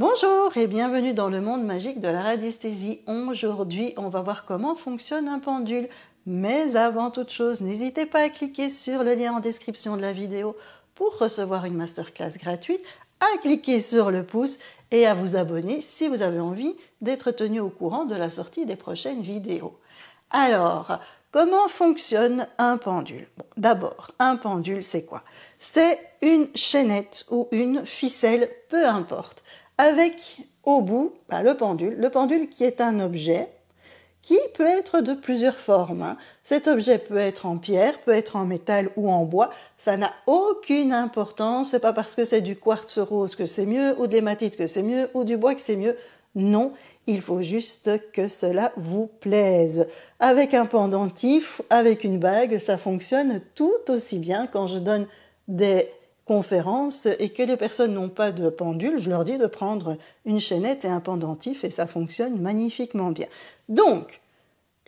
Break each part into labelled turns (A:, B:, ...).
A: Bonjour et bienvenue dans le monde magique de la radiesthésie. Aujourd'hui, on va voir comment fonctionne un pendule. Mais avant toute chose, n'hésitez pas à cliquer sur le lien en description de la vidéo pour recevoir une masterclass gratuite, à cliquer sur le pouce et à vous abonner si vous avez envie d'être tenu au courant de la sortie des prochaines vidéos. Alors, Comment fonctionne un pendule D'abord, un pendule, c'est quoi C'est une chaînette ou une ficelle, peu importe, avec au bout le pendule. Le pendule qui est un objet qui peut être de plusieurs formes. Hein. Cet objet peut être en pierre, peut être en métal ou en bois. Ça n'a aucune importance. C'est pas parce que c'est du quartz rose que c'est mieux, ou de l'hématite que c'est mieux, ou du bois que c'est mieux. Non, il faut juste que cela vous plaise. Avec un pendentif, avec une bague, ça fonctionne tout aussi bien. Quand je donne des conférence et que les personnes n'ont pas de pendule, je leur dis de prendre une chaînette et un pendentif et ça fonctionne magnifiquement bien. Donc,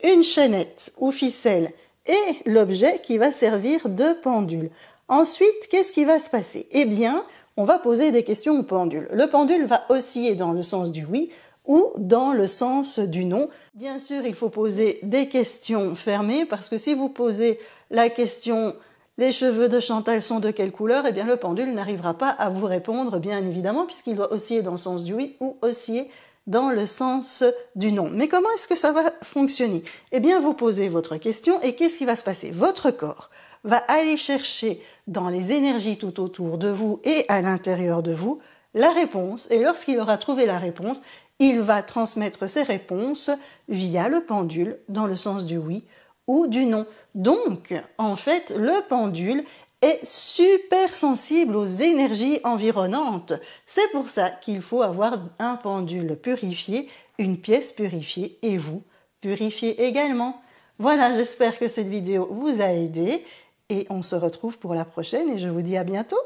A: une chaînette ou ficelle est l'objet qui va servir de pendule. Ensuite, qu'est-ce qui va se passer Eh bien, on va poser des questions au pendule. Le pendule va osciller dans le sens du oui ou dans le sens du non. Bien sûr, il faut poser des questions fermées parce que si vous posez la question les cheveux de Chantal sont de quelle couleur Eh bien, le pendule n'arrivera pas à vous répondre, bien évidemment, puisqu'il doit osciller dans le sens du oui ou osciller dans le sens du non. Mais comment est-ce que ça va fonctionner Eh bien, vous posez votre question et qu'est-ce qui va se passer Votre corps va aller chercher dans les énergies tout autour de vous et à l'intérieur de vous la réponse. Et lorsqu'il aura trouvé la réponse, il va transmettre ses réponses via le pendule dans le sens du oui ou du nom Donc, en fait, le pendule est super sensible aux énergies environnantes. C'est pour ça qu'il faut avoir un pendule purifié, une pièce purifiée et vous purifier également. Voilà, j'espère que cette vidéo vous a aidé et on se retrouve pour la prochaine et je vous dis à bientôt.